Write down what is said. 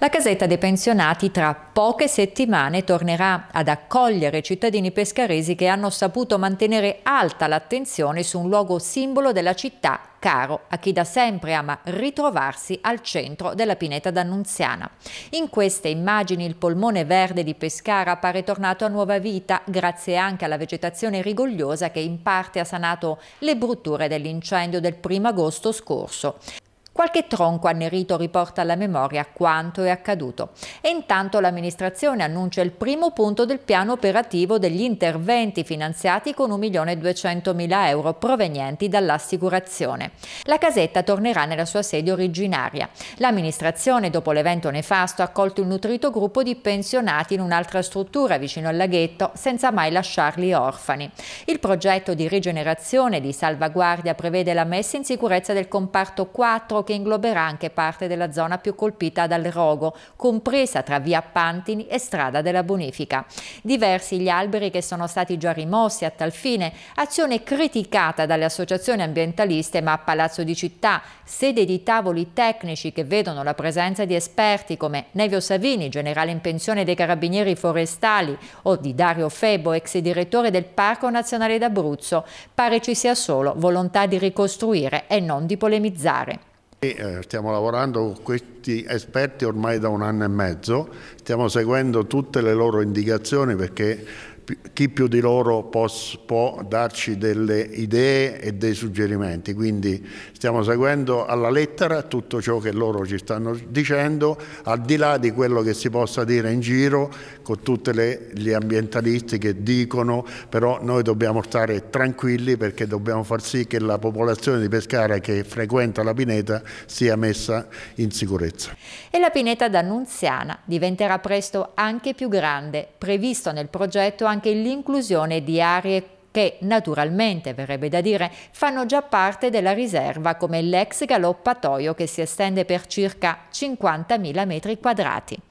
La casetta dei pensionati tra poche settimane tornerà ad accogliere cittadini pescaresi che hanno saputo mantenere alta l'attenzione su un luogo simbolo della città caro a chi da sempre ama ritrovarsi al centro della pineta d'Annunziana. In queste immagini il polmone verde di Pescara pare tornato a nuova vita grazie anche alla vegetazione rigogliosa che in parte ha sanato le brutture dell'incendio del 1 agosto scorso. Qualche tronco annerito riporta alla memoria quanto è accaduto. E intanto l'amministrazione annuncia il primo punto del piano operativo degli interventi finanziati con 1.200.000 euro provenienti dall'assicurazione. La casetta tornerà nella sua sede originaria. L'amministrazione, dopo l'evento nefasto, ha accolto un nutrito gruppo di pensionati in un'altra struttura vicino al laghetto, senza mai lasciarli orfani. Il progetto di rigenerazione e di salvaguardia prevede la messa in sicurezza del comparto 4 che ingloberà anche parte della zona più colpita dal rogo, compresa tra via Pantini e strada della Bonifica. Diversi gli alberi che sono stati già rimossi a tal fine, azione criticata dalle associazioni ambientaliste ma a Palazzo di Città, sede di tavoli tecnici che vedono la presenza di esperti come Nevio Savini, generale in pensione dei carabinieri forestali, o di Dario Febo, ex direttore del Parco Nazionale d'Abruzzo. Pare ci sia solo volontà di ricostruire e non di polemizzare. E eh, stiamo lavorando con questi esperti ormai da un anno e mezzo, stiamo seguendo tutte le loro indicazioni perché chi più di loro pos, può darci delle idee e dei suggerimenti. Quindi stiamo seguendo alla lettera tutto ciò che loro ci stanno dicendo, al di là di quello che si possa dire in giro con tutti gli ambientalisti che dicono, però noi dobbiamo stare tranquilli perché dobbiamo far sì che la popolazione di Pescara che frequenta la pineta sia messa in sicurezza. E la pineta d'Annunziana diventerà presto anche più grande, previsto nel progetto anche anche l'inclusione di aree che naturalmente, verrebbe da dire, fanno già parte della riserva come l'ex galoppatoio che si estende per circa 50.000 metri quadrati.